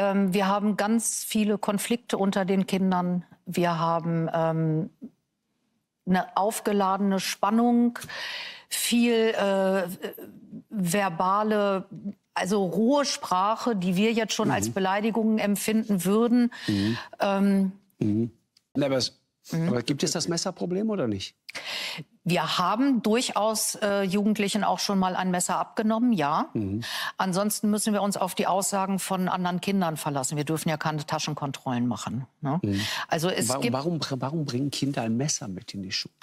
Ähm, wir haben ganz viele Konflikte unter den Kindern. Wir haben ähm, eine aufgeladene Spannung, viel äh, verbale also rohe Sprache, die wir jetzt schon mhm. als Beleidigungen empfinden würden. Mhm. Ähm, mhm. Na, aber, mhm. aber gibt es das Messerproblem oder nicht? Wir haben durchaus äh, Jugendlichen auch schon mal ein Messer abgenommen, ja. Mhm. Ansonsten müssen wir uns auf die Aussagen von anderen Kindern verlassen. Wir dürfen ja keine Taschenkontrollen machen. Ne? Mhm. Also es warum, gibt warum, warum bringen Kinder ein Messer mit in die Schule?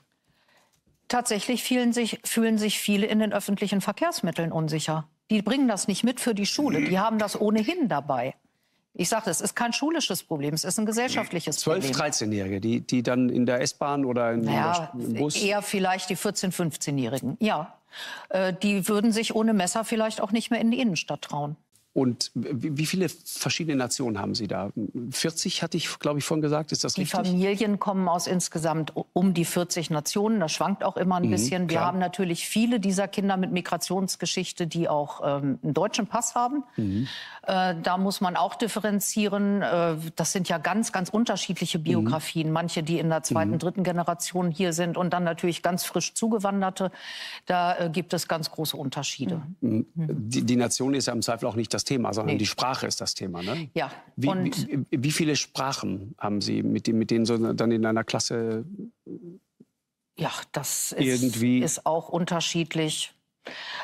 Tatsächlich fühlen sich, fühlen sich viele in den öffentlichen Verkehrsmitteln unsicher. Die bringen das nicht mit für die Schule. Die haben das ohnehin dabei. Ich sage, es ist kein schulisches Problem, es ist ein gesellschaftliches 12, Problem. 12-, 13-Jährige, die, die dann in der S-Bahn oder in, naja, im Bus... Eher vielleicht die 14-, 15-Jährigen, ja. Äh, die würden sich ohne Messer vielleicht auch nicht mehr in die Innenstadt trauen. Und wie viele verschiedene Nationen haben Sie da? 40 hatte ich, glaube ich, vorhin gesagt. Ist das die richtig? Die Familien kommen aus insgesamt um die 40 Nationen. Das schwankt auch immer ein mhm, bisschen. Wir klar. haben natürlich viele dieser Kinder mit Migrationsgeschichte, die auch ähm, einen deutschen Pass haben. Mhm. Äh, da muss man auch differenzieren. Äh, das sind ja ganz, ganz unterschiedliche mhm. Biografien. Mhm. Manche, die in der zweiten, mhm. dritten Generation hier sind und dann natürlich ganz frisch Zugewanderte. Da äh, gibt es ganz große Unterschiede. Mhm. Die, die Nation ist ja im Zweifel auch nicht das Thema, sondern nee. die Sprache ist das Thema. Ne? Ja. Wie, wie, wie, viele Sprachen haben Sie, mit, dem, mit denen so dann in einer Klasse ja, das ist, ist auch unterschiedlich.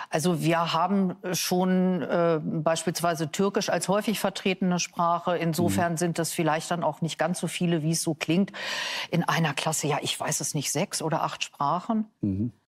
Also wir haben schon äh, beispielsweise Türkisch als häufig vertretene Sprache. Insofern mhm. sind das vielleicht dann auch nicht ganz so viele, wie es so klingt. In einer Klasse, ja, ich weiß es nicht, sechs oder acht Sprachen. Mhm.